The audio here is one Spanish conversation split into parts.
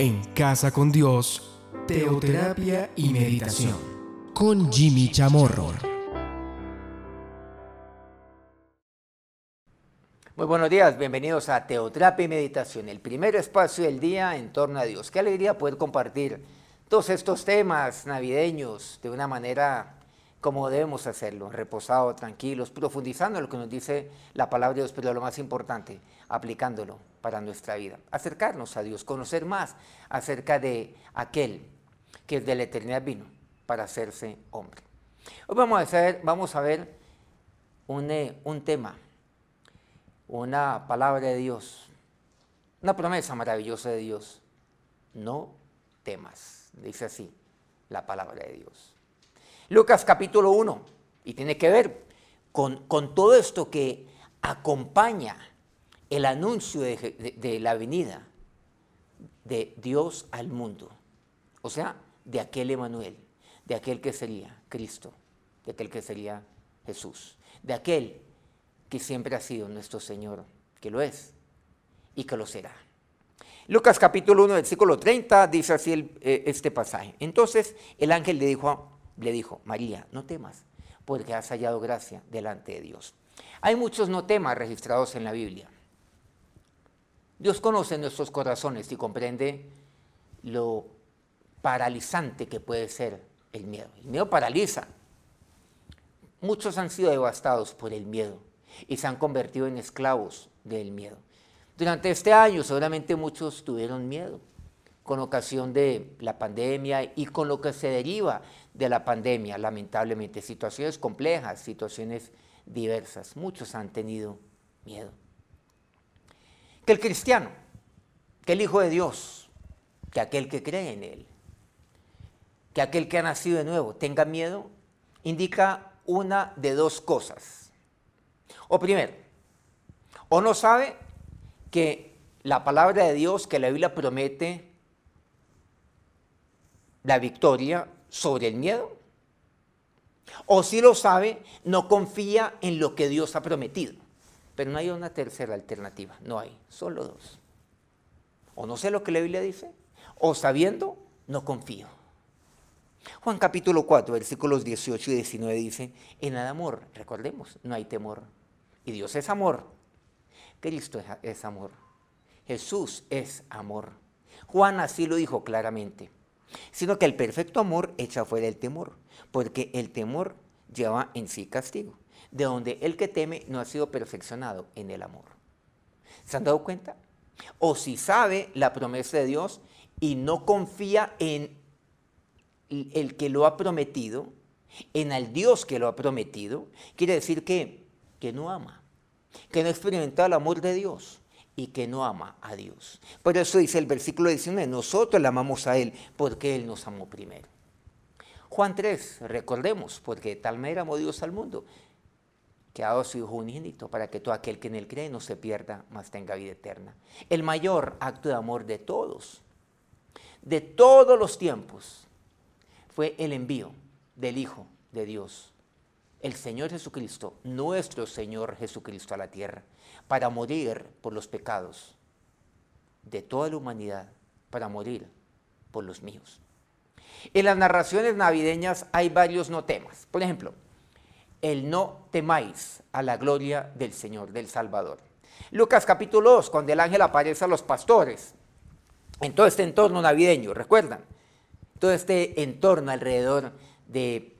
en Casa con Dios, Teoterapia y Meditación, con Jimmy Chamorro. Muy buenos días, bienvenidos a Teoterapia y Meditación, el primer espacio del día en torno a Dios. Qué alegría poder compartir todos estos temas navideños de una manera como debemos hacerlo, reposados, tranquilos, profundizando en lo que nos dice la palabra de Dios, pero lo más importante, aplicándolo para nuestra vida. Acercarnos a Dios, conocer más acerca de aquel que de la eternidad vino para hacerse hombre. Hoy vamos a, vamos a ver eh, un, tema, una palabra de Dios, una promesa maravillosa de Dios. No temas, dice así la palabra de Dios. Lucas capítulo 1, y tiene que ver con, con todo esto que acompaña el anuncio de, la venida de Dios al mundo, o sea, de aquel Emanuel, de aquel que sería Cristo, de aquel que sería Jesús, de aquel que siempre ha sido nuestro Señor, que lo es y que lo será. Lucas capítulo 1, versículo 30 dice así eh, este pasaje. Entonces el ángel le dijo, le dijo, María, no temas, porque has hallado gracia delante de Dios. Hay muchos no temas registrados en la Biblia. Dios conoce nuestros corazones y comprende lo paralizante que puede ser el miedo. El miedo paraliza. Muchos han sido devastados por el miedo y se han convertido en esclavos del miedo. Durante este año seguramente muchos tuvieron miedo con ocasión de la pandemia y con lo que se deriva de la pandemia, lamentablemente, situaciones complejas, situaciones diversas. Muchos han tenido miedo el cristiano, que el Hijo de Dios, que aquel que cree en Él, que aquel que ha nacido de nuevo tenga miedo, indica una de dos cosas. O primero, o no sabe que la palabra de Dios que la Biblia promete la victoria sobre el miedo, o si lo sabe, no confía en lo que Dios ha prometido. Pero no hay una tercera alternativa, no hay, solo dos. O no sé lo que la Biblia dice, o sabiendo, no confío. Juan capítulo 4, versículos 18 y 19 dice, en el amor, recordemos, no hay temor. Y Dios es amor. Cristo es amor. Jesús es amor. Juan así lo dijo claramente. Sino que el perfecto amor echa fuera el temor, porque el temor lleva en sí castigo de donde el que teme no ha sido perfeccionado en el amor. ¿Se han dado cuenta? O si sabe la promesa de Dios y no confía en el que lo ha prometido, en el Dios que lo ha prometido, quiere decir que, que no ama, que no ha experimentado el amor de Dios y que no ama a Dios. Por eso dice el versículo 19, nosotros le amamos a Él porque Él nos amó primero. Juan 3, recordemos, porque de tal manera amó Dios al mundo, que ha dado su Hijo unigénito para que todo aquel que en él cree no se pierda, mas tenga vida eterna. El mayor acto de amor de todos, de todos los tiempos, fue el envío del Hijo de Dios, el Señor Jesucristo, nuestro Señor Jesucristo a la tierra, para morir por los pecados de toda la humanidad, para morir por los míos. En las narraciones navideñas hay varios no temas. Por ejemplo, el no temáis a la gloria del Señor, del Salvador. Lucas capítulo 2, cuando el ángel aparece a los pastores, en todo este entorno navideño, recuerdan, todo este entorno alrededor de,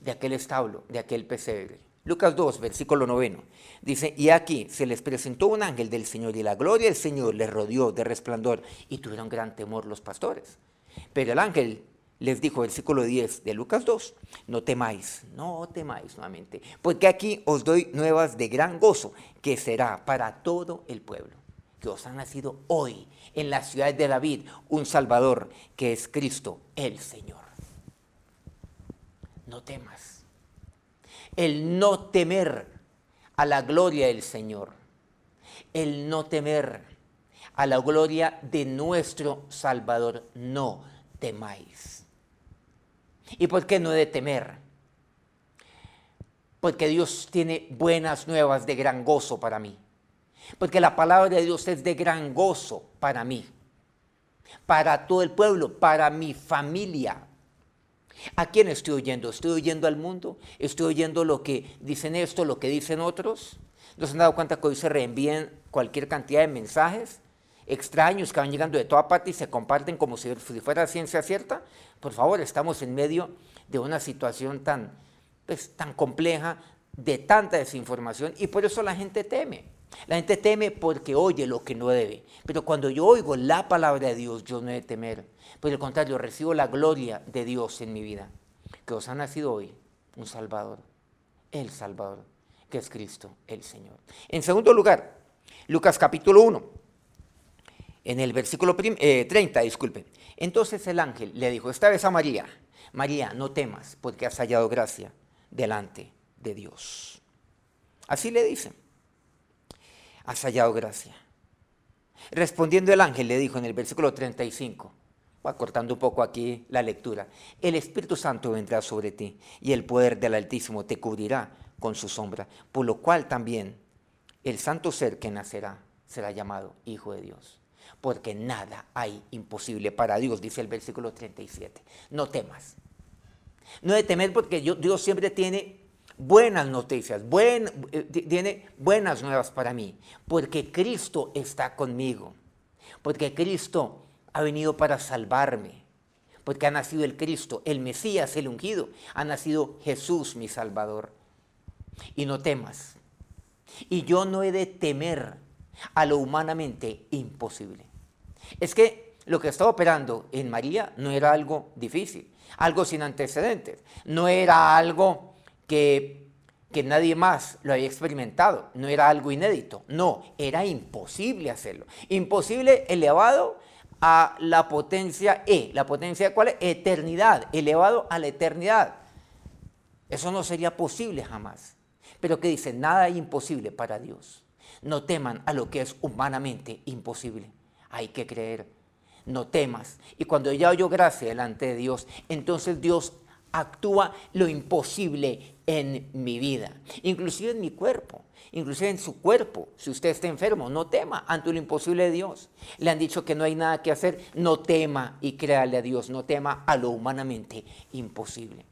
de aquel establo, de aquel pesebre. Lucas 2, versículo 9, dice, y aquí se les presentó un ángel del Señor y la gloria del Señor les rodeó de resplandor y tuvieron gran temor los pastores. Pero el ángel les dijo, versículo 10 de Lucas 2, no temáis, no temáis nuevamente, porque aquí os doy nuevas de gran gozo, que será para todo el pueblo, que os ha nacido hoy en la ciudad de David un Salvador, que es Cristo el Señor. No temas. El no temer a la gloria del Señor. El no temer a la gloria de nuestro Salvador. No temáis. ¿Y por qué no he de temer? Porque Dios tiene buenas nuevas de gran gozo para mí. Porque la palabra de Dios es de gran gozo para mí, para todo el pueblo, para mi familia. ¿A quién estoy oyendo? ¿Estoy oyendo al mundo? ¿Estoy oyendo lo que dicen esto, lo que dicen otros? ¿No se han dado cuenta que hoy se reenvíen cualquier cantidad de mensajes? extraños que van llegando de toda parte y se comparten como si, fuera ciencia cierta, por favor, estamos en medio de una situación tan, pues, tan compleja, de tanta desinformación, y por eso la gente teme. La gente teme porque oye lo que no debe. Pero cuando yo oigo la palabra de Dios, yo no he de temer. Por el contrario, recibo la gloria de Dios en mi vida. Que os ha nacido hoy un Salvador, el Salvador, que es Cristo el Señor. En segundo lugar, Lucas capítulo 1 en el versículo 30, eh, disculpe. Entonces el ángel le dijo, esta vez a María, María, no temas, porque has hallado gracia delante de Dios. Así le dice, has hallado gracia. Respondiendo el ángel le dijo en el versículo 35, va cortando un poco aquí la lectura, el Espíritu Santo vendrá sobre ti y el poder del Altísimo te cubrirá con su sombra, por lo cual también el santo ser que nacerá será llamado Hijo de Dios porque nada hay imposible para Dios, dice el versículo 37. No temas. No de temer porque Dios siempre tiene buenas noticias, eh, tiene buenas nuevas para mí, porque Cristo está conmigo, porque Cristo ha venido para salvarme, porque ha nacido el Cristo, el Mesías, el ungido, ha nacido Jesús mi Salvador. Y no temas. Y yo no he de temer a lo humanamente imposible. Es que lo que estaba operando en María no era algo difícil, algo sin antecedentes, no era algo que, nadie más lo había experimentado, no era algo inédito, no, era imposible hacerlo, imposible elevado a la potencia E, la potencia cuál es? Eternidad, elevado a la eternidad. Eso no sería posible jamás. Pero que dice, nada es imposible para Dios. No teman a lo que es humanamente imposible. Hay que creer. No temas. Y cuando ya oyó gracia delante de Dios, entonces Dios actúa lo imposible en mi vida, inclusive en mi cuerpo, inclusive en su cuerpo. Si usted está enfermo, no tema ante lo imposible de Dios. Le han dicho que no hay nada que hacer, no tema y créale a Dios, no tema a lo humanamente imposible.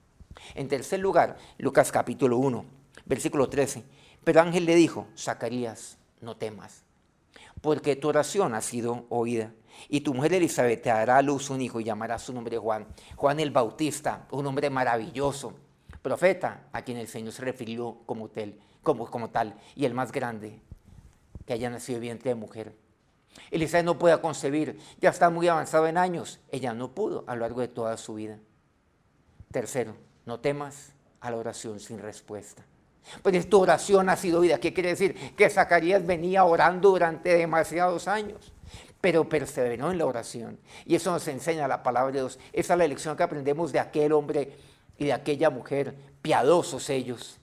En tercer lugar, Lucas capítulo 1, versículo 13 pero ángel le dijo, Zacarías, no temas, porque tu oración ha sido oída. Y tu mujer Elizabeth te dará a luz un hijo y llamará su nombre Juan. Juan el Bautista, un hombre maravilloso, profeta a quien el Señor se refirió como, tal, y el más grande que haya nacido viviente de mujer. Elizabeth no puede concebir, ya está muy avanzado en años, ella no pudo a lo largo de toda su vida. Tercero, no temas a la oración sin respuesta pues tu oración ha sido oída. ¿Qué quiere decir? Que Zacarías venía orando durante demasiados años, pero perseveró en la oración. Y eso nos enseña la palabra de Dios. Esa es la lección que aprendemos de aquel hombre y de aquella mujer. Piadosos ellos.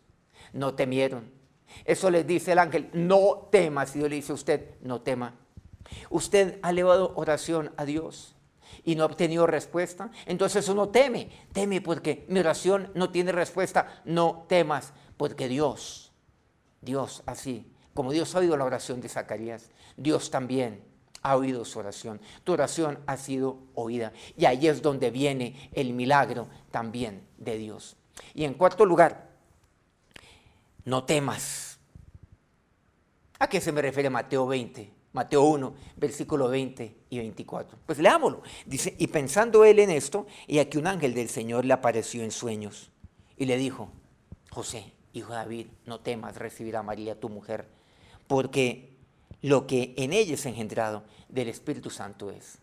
No temieron. Eso les dice el ángel, no temas. Y Dios le dice a usted, no tema. Usted ha elevado oración a Dios y no ha obtenido respuesta. Entonces uno teme, teme porque mi oración no tiene respuesta. No temas porque Dios, Dios así, como Dios ha oído la oración de Zacarías, Dios también ha oído su oración. Tu oración ha sido oída. Y ahí es donde viene el milagro también de Dios. Y en cuarto lugar, no temas. ¿A qué se me refiere Mateo 20? Mateo 1, versículo 20 y 24. Pues leámoslo. Dice, y pensando él en esto, y aquí un ángel del Señor le apareció en sueños y le dijo, José, Hijo David, no temas recibir a María tu mujer, porque lo que en ella es engendrado del Espíritu Santo es.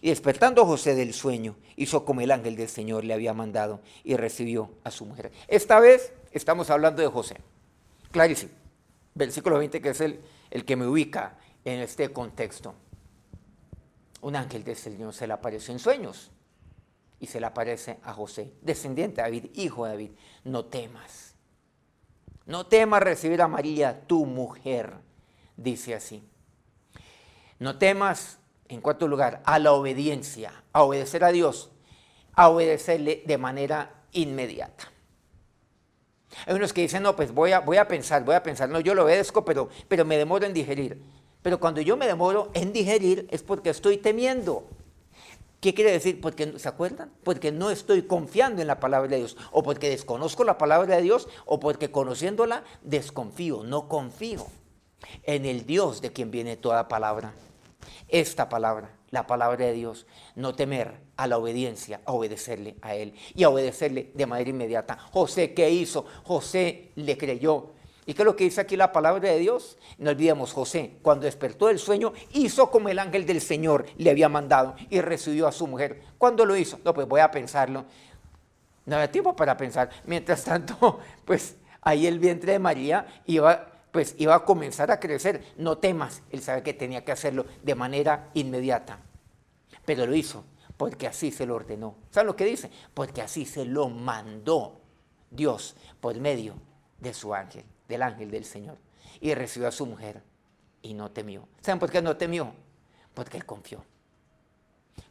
Y despertando José del sueño, hizo como el ángel del Señor le había mandado y recibió a su mujer. Esta vez estamos hablando de José. Clarísimo. Versículo 20 que es el, el que me ubica en este contexto. Un ángel del Señor se le apareció en sueños y se le aparece a José, descendiente de David, hijo de David. No temas no temas recibir a María, tu mujer, dice así. No temas, en cuarto lugar, a la obediencia, a obedecer a Dios, a obedecerle de manera inmediata. Hay unos que dicen, no, pues voy a, voy a pensar, voy a pensar, no, yo lo obedezco, pero, pero me demoro en digerir. Pero cuando yo me demoro en digerir es porque estoy temiendo. ¿Qué quiere decir? Porque, pues ¿Se acuerdan? Porque pues no estoy confiando en la palabra de Dios, o porque pues desconozco la palabra de Dios, o porque conociéndola desconfío, no confío en el Dios de quien viene toda palabra. Esta palabra, la palabra de Dios, no temer a la obediencia, a obedecerle a Él y a obedecerle de manera inmediata. José, ¿qué hizo? José le creyó ¿Y qué es lo que dice aquí la palabra de Dios? No olvidemos, José, cuando despertó del sueño, hizo como el ángel del Señor le había mandado y recibió a su mujer. ¿Cuándo lo hizo? No, pues voy a pensarlo. No había tiempo para pensar. Mientras tanto, pues ahí el vientre de María iba, pues, iba a comenzar a crecer. No temas, él sabe que tenía que hacerlo de manera inmediata. Pero lo hizo porque así se lo ordenó. ¿Saben lo que dice? Porque así se lo mandó Dios por medio de su ángel del ángel del Señor y recibió a su mujer y no temió. ¿Saben por qué no temió? Porque confió.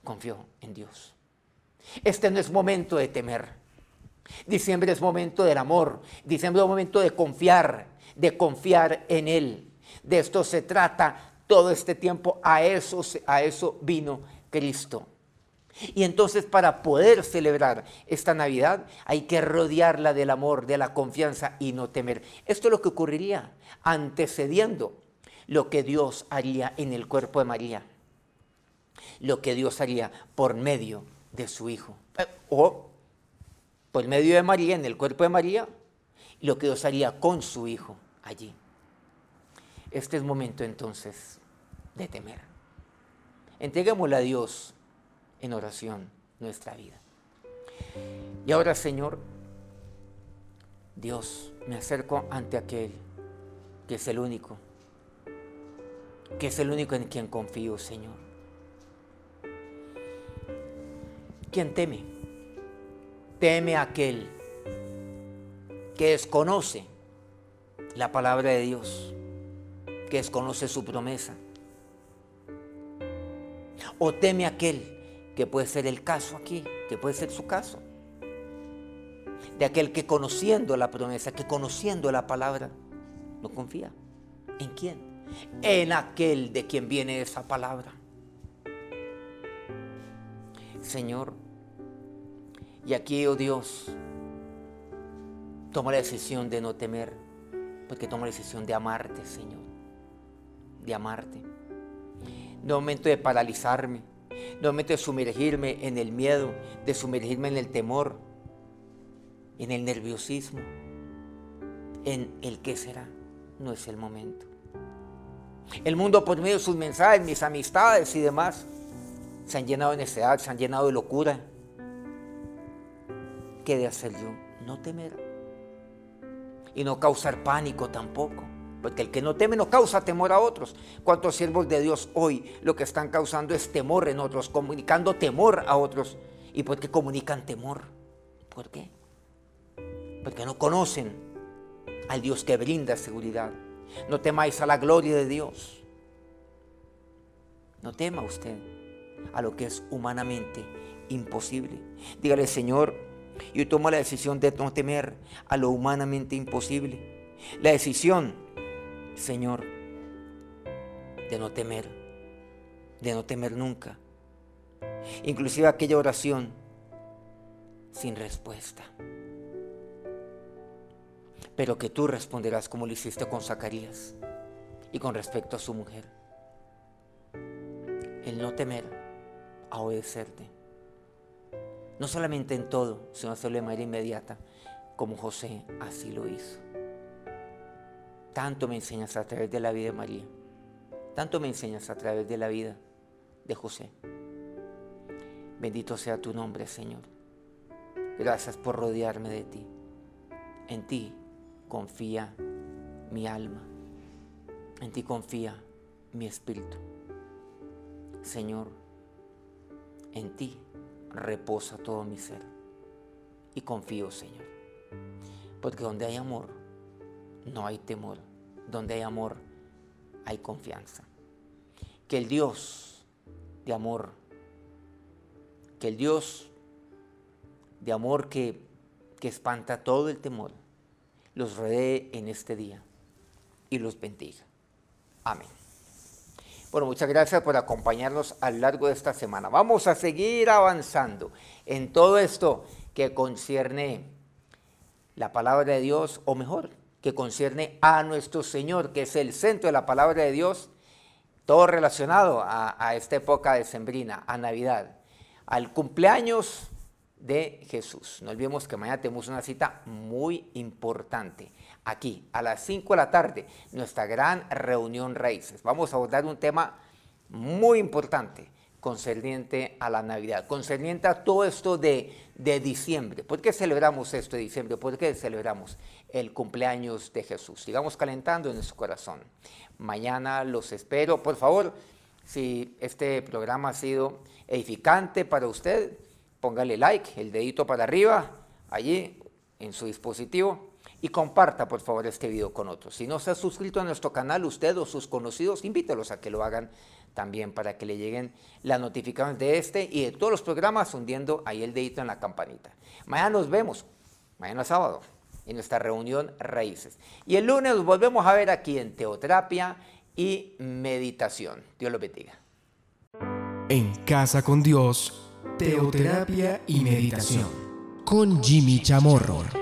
Confió en Dios. Este no es momento de temer. Diciembre es momento del amor. Diciembre es momento de confiar, de confiar en Él. De esto se trata todo este tiempo. A eso, a eso vino Cristo. Y entonces para poder celebrar esta Navidad hay que rodearla del amor, de la confianza y no temer. Esto es lo que ocurriría antecediendo lo que Dios haría en el cuerpo de María, lo que Dios haría por medio de su Hijo, eh, o por medio de María, en el cuerpo de María, lo que Dios haría con su Hijo allí. Este es momento entonces de temer. Entregámosle a Dios en oración nuestra vida. Y ahora, Señor, Dios, me acerco ante aquel que es el único, que es el único en quien confío, Señor. quien teme? Teme aquel que desconoce la palabra de Dios, que desconoce su promesa. O teme aquel que puede ser el caso aquí, que puede ser su caso. De aquel que conociendo la promesa, que conociendo la palabra, no confía. ¿En quién? En aquel de quien viene esa palabra. Señor, y aquí, oh Dios, toma la decisión de no temer, porque toma la decisión de amarte, Señor, de amarte. No momento de paralizarme, no nuevamente sumergirme en el miedo, de sumergirme en el temor, en el nerviosismo, en el qué será. No es el momento. El mundo por medio de sus mensajes, mis amistades y demás, se han llenado de necedad, se han llenado de locura. ¿Qué de hacer yo? No temer. Y no causar pánico tampoco. Porque el que no teme no causa temor a otros. ¿Cuántos siervos de Dios hoy lo que están causando es temor en otros, comunicando temor a otros? ¿Y por qué comunican temor? ¿Por qué? Porque no conocen al Dios que brinda seguridad. No temáis a la gloria de Dios. No tema usted a lo que es humanamente imposible. Dígale, Señor, yo tomo la decisión de no temer a lo humanamente imposible. La decisión Señor, de no temer, de no temer nunca. Inclusive aquella oración sin respuesta. Pero que tú responderás como lo hiciste con Zacarías y con respecto a su mujer. El no temer a obedecerte. No solamente en todo, sino hacerlo de manera inmediata, como José así lo hizo tanto me enseñas a través de la vida de María, tanto me enseñas a través de la vida de José. Bendito sea tu nombre, Señor. Gracias por rodearme de ti. En ti confía mi alma. En ti confía mi espíritu. Señor, en ti reposa todo mi ser. Y confío, Señor. Porque donde hay amor, no hay temor donde hay amor, hay confianza. Que el Dios de amor, que el Dios de amor que, espanta todo el temor, los rodee en este día y los bendiga. Amén. Bueno, muchas gracias por acompañarnos a lo largo de esta semana. Vamos a seguir avanzando en todo esto que concierne la palabra de Dios, o mejor, que concierne a nuestro Señor, que es el centro de la palabra de Dios, todo relacionado a, esta época de sembrina a Navidad, al cumpleaños de Jesús. No olvidemos que mañana tenemos una cita muy importante. Aquí, a las 5 de la tarde, nuestra gran reunión raíces. Vamos a abordar un tema muy importante concerniente a la Navidad, concerniente a todo esto de, diciembre. ¿Por qué celebramos esto de diciembre? ¿Por qué celebramos el cumpleaños de Jesús? Sigamos calentando en nuestro corazón. Mañana los espero. Por favor, si este programa ha sido edificante para usted, póngale like, el dedito para arriba, allí en su dispositivo y comparta por favor este video con otros. Si no se ha suscrito a nuestro canal, usted o sus conocidos, invítelos a que lo hagan también para que le lleguen las notificaciones de este y de todos los programas hundiendo ahí el dedito en la campanita. Mañana nos vemos, mañana sábado, en nuestra reunión Raíces. Y el lunes nos volvemos a ver aquí en Teoterapia y Meditación. Dios los bendiga. En Casa con Dios, Teoterapia y Meditación. Con Jimmy Chamorro.